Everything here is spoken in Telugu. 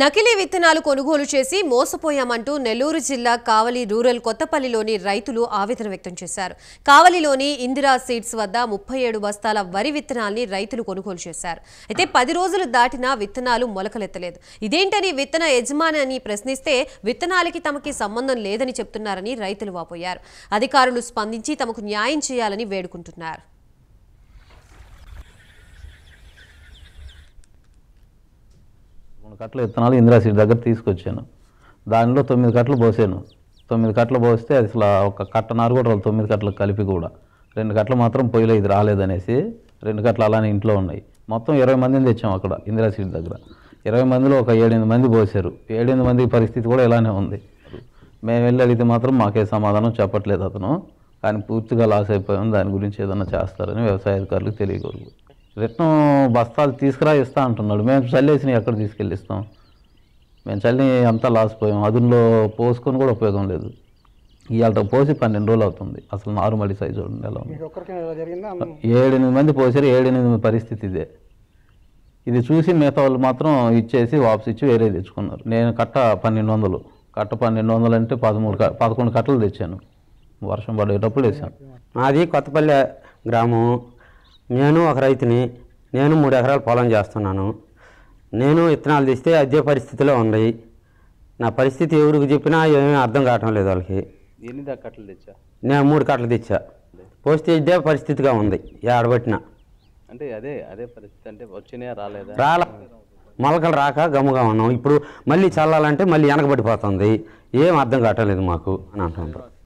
నకిలీ విత్తనాలు కొనుగోలు చేసి మోసపోయామంటూ నెల్లూరు జిల్లా కావలి రూరల్ కొత్తపల్లిలోని రైతులు ఆవేదన వ్యక్తం చేశారు కావలిలోని ఇందిరా సీడ్స్ వద్ద ముప్పై ఏడు బస్తాల వరి విత్తనాల్ని రైతులు కొనుగోలు చేశారు అయితే పది రోజులు దాటినా విత్తనాలు మొలకలెత్తలేదు ఇదేంటని విత్తన యజమాని అని ప్రశ్నిస్తే విత్తనాలకి తమకి సంబంధం లేదని చెప్తున్నారని రైతులు వాపోయారు అధికారులు స్పందించి తమకు న్యాయం చేయాలని వేడుకుంటున్నారు మూడు కట్టలు విత్తనాలు ఇంద్రాశ్రీ దగ్గర తీసుకొచ్చాను దానిలో తొమ్మిది కట్టలు పోసాను తొమ్మిది కట్టలు పోస్తే అసలు ఒక కట్టనారు కూడా తొమ్మిది కట్టలు కలిపి కూడా రెండు కట్టలు మాత్రం పొయ్యిలో ఇది రాలేదనేసి రెండు కట్టలు అలానే ఇంట్లో ఉన్నాయి మొత్తం ఇరవై మందిని తెచ్చాం అక్కడ ఇందిరా దగ్గర ఇరవై మందిలో ఒక ఏడెనిమిది మంది పోసారు ఏడెనిమిది మంది పరిస్థితి కూడా ఇలానే ఉంది మేము వెళ్ళి అడిగితే మాత్రం మాకే సమాధానం చెప్పట్లేదు అతను కానీ పూర్తిగా లాస్ అయిపోయింది దాని గురించి ఏదైనా చేస్తారని వ్యవసాయ అధికారులకు తెలియకూడదు రిటర్న్ బస్తాలు తీసుకురా ఇస్తా అంటున్నాడు మేము చల్లేసినవి ఎక్కడ తీసుకెళ్ళి ఇస్తాం మేము చల్లి అంతా లాసిపోయాం పోయాం అదుల్లో పోసుకొని కూడా ఉపయోగం లేదు ఇవాళ పోసి పన్నెండు రోజులు అవుతుంది అసలు నార్మల్ సైజు చూడండి ఎలా ఏడెనిమిది మంది పోసారు ఏడెనిమిది పరిస్థితి ఇదే ఇది చూసి మిగతా వాళ్ళు మాత్రం ఇచ్చేసి వాపస్ ఇచ్చి వేరే తెచ్చుకున్నారు నేను కట్ట పన్నెండు వందలు కట్ట పన్నెండు వందలు అంటే పదమూడు పదకొండు కట్టలు తెచ్చాను వర్షం పడేటప్పుడు వేసాను మాది కొత్తపల్లె గ్రామం నేను ఒక రైతుని నేను మూడు ఎకరాలు పొలం చేస్తున్నాను నేను విత్తనాలు తీస్తే అదే పరిస్థితిలో ఉంది నా పరిస్థితి ఎవరికి చెప్పినా ఏమీ అర్థం కావటం లేదు వాళ్ళకి ఎన్ని కట్టలు తెచ్చా నేను మూడు కట్టలు తెచ్చా పోస్తే ఇదే పరిస్థితిగా ఉంది ఆడబట్టిన అంటే అదే అదే పరిస్థితి అంటే వచ్చినా రాలేదు రాల మొలకలు రాక గమ్ముగా ఉన్నాం ఇప్పుడు మళ్ళీ చల్లాలంటే మళ్ళీ వెనకబడిపోతుంది ఏం అర్థం కావటం లేదు మాకు అని అంటున్నారు